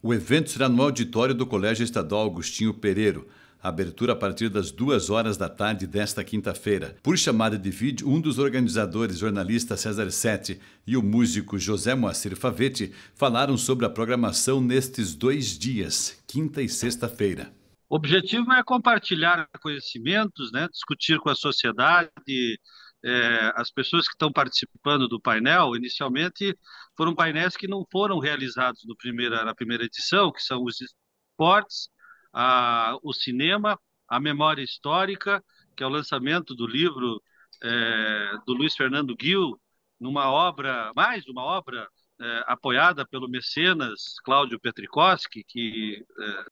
O evento será no auditório do Colégio Estadual Agostinho Pereiro. Abertura a partir das duas horas da tarde desta quinta-feira. Por chamada de vídeo, um dos organizadores, jornalista César Sete, e o músico José Moacir Favetti falaram sobre a programação nestes dois dias, quinta e sexta-feira. O objetivo é compartilhar conhecimentos, né? discutir com a sociedade é, as pessoas que estão participando do painel, inicialmente foram painéis que não foram realizados no primeira, na primeira edição, que são os esportes, a, o cinema, a memória histórica, que é o lançamento do livro é, do Luiz Fernando Gil, numa obra, mais uma obra é, apoiada pelo mecenas Cláudio Petrikowski, que é,